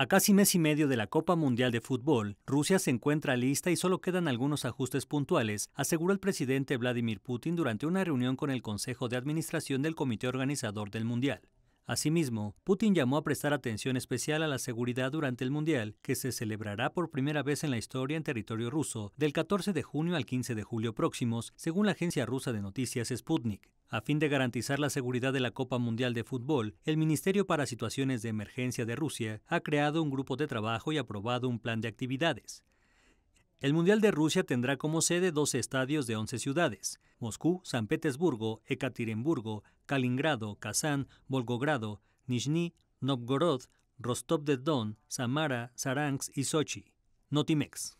A casi mes y medio de la Copa Mundial de Fútbol, Rusia se encuentra lista y solo quedan algunos ajustes puntuales, aseguró el presidente Vladimir Putin durante una reunión con el Consejo de Administración del Comité Organizador del Mundial. Asimismo, Putin llamó a prestar atención especial a la seguridad durante el Mundial, que se celebrará por primera vez en la historia en territorio ruso, del 14 de junio al 15 de julio próximos, según la agencia rusa de noticias Sputnik. A fin de garantizar la seguridad de la Copa Mundial de Fútbol, el Ministerio para Situaciones de Emergencia de Rusia ha creado un grupo de trabajo y aprobado un plan de actividades. El Mundial de Rusia tendrá como sede 12 estadios de 11 ciudades, Moscú, San Petersburgo, Ekaterimburgo, Kaliningrado, Kazán, Volgogrado, Nizhny, Novgorod, Rostov de Don, Samara, Saransk y Sochi. Notimex.